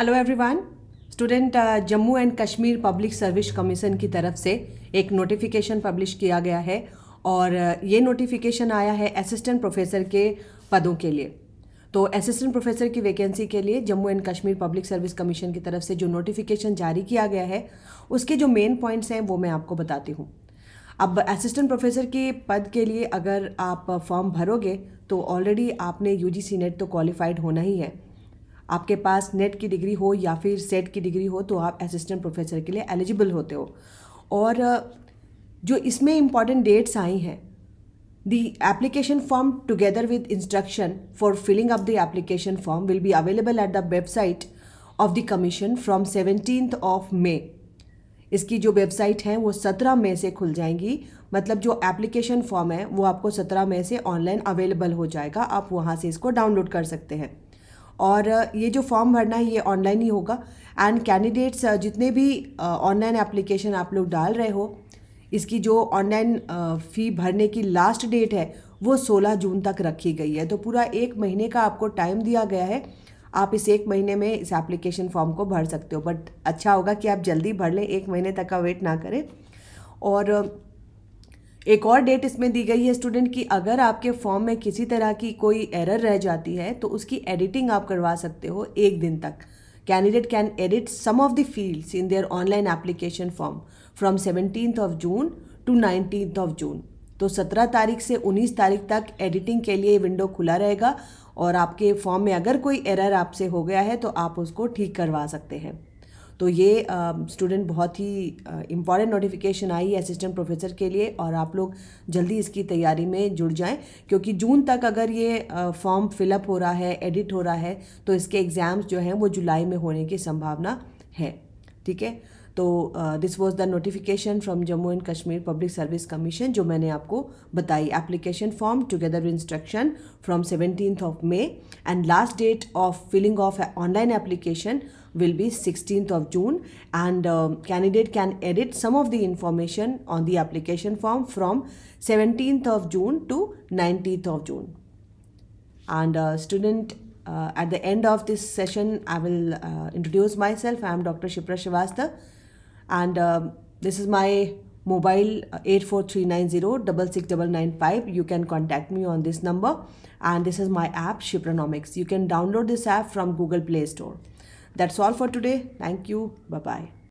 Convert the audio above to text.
Hello everyone student Jammu and Kashmir public service commission की तरफ से एक नोटिफिकेशन पब्लिश किया गया है और uh, ये नोटिफिकेशन आया है असिस्टेंट प्रोफेसर के पदों के लिए तो असिस्टेंट प्रोफेसर की वैकेंसी के लिए Jammu and Kashmir public service commission की तरफ से जो नोटिफिकेशन जारी किया गया है उसके जो मेन पॉइंट्स हैं वो मैं आपको बताती हूँ अब असिस्टेंट प्रोफेसर के पद के लिए अगर आप फॉर्म भरोगे तो ऑलरेडी आपने यूजीसी नेट तो क्वालिफाइड होना ही है आपके पास नेट की डिग्री हो या फिर सेट की डिग्री हो तो आप असिस्टेंट प्रोफेसर के लिए एलिजिबल होते हो और जो इसमें इम्पॉर्टेंट डेट्स आई हैं the application form together with instruction for filling up the application form will be available at the website of the commission from seventeen of May इसकी जो वेबसाइट है वो सत्रह मई से खुल जाएंगी मतलब जो एप्लीकेशन फॉर्म है वो आपको सत्रह मई से ऑनलाइन अवेलेबल हो जाएगा आप वहाँ से इसको डाउनलोड कर सकते हैं और ये जो फॉर्म भरना है ये ऑनलाइन ही होगा एंड कैंडिडेट्स जितने भी ऑनलाइन एप्लीकेशन आप लोग डाल रहे हो इसकी जो ऑनलाइन फ़ी भरने की लास्ट डेट है वो 16 जून तक रखी गई है तो पूरा एक महीने का आपको टाइम दिया गया है आप इस एक महीने में इस एप्लीकेशन फॉर्म को भर सकते हो बट अच्छा होगा कि आप जल्दी भर लें एक महीने तक का वेट ना करें और एक और डेट इसमें दी गई है स्टूडेंट कि अगर आपके फॉर्म में किसी तरह की कोई एरर रह जाती है तो उसकी एडिटिंग आप करवा सकते हो एक दिन तक candidate can edit some of the fields in their online application form from seventeenth of June to nineteenth of June तो सत्रह तारीख से उन्नीस तारीख तक एडिटिंग के लिए विंडो खुला रहेगा और आपके फॉर्म में अगर कोई एरर आपसे हो गया है तो आप उसको ठीक करवा सकते हैं तो ये स्टूडेंट बहुत ही इम्पॉर्टेंट नोटिफिकेशन आई है असिस्टेंट प्रोफेसर के लिए और आप लोग जल्दी इसकी तैयारी में जुड़ जाएं क्योंकि जून तक अगर ये फॉर्म फिलअप हो रहा है एडिट हो रहा है तो इसके एग्ज़ाम्स जो हैं वो जुलाई में होने की संभावना है ठीक है तो this was the notification from Jammu and Kashmir public service commission जो मैंने आपको बताई application form together instruction from seventeen of May and last date of filling of online application will be 16th of June and uh, candidate can edit some of the information on the application form from 17th of June to 19th of June. And uh, student uh, at the end of this session, I will uh, introduce myself. I am Dr. Shipra Shivastav and um, this is my mobile 84390-66995. Uh, you can contact me on this number and this is my app Shipronomics. You can download this app from Google Play Store. That's all for today. Thank you. Bye bye.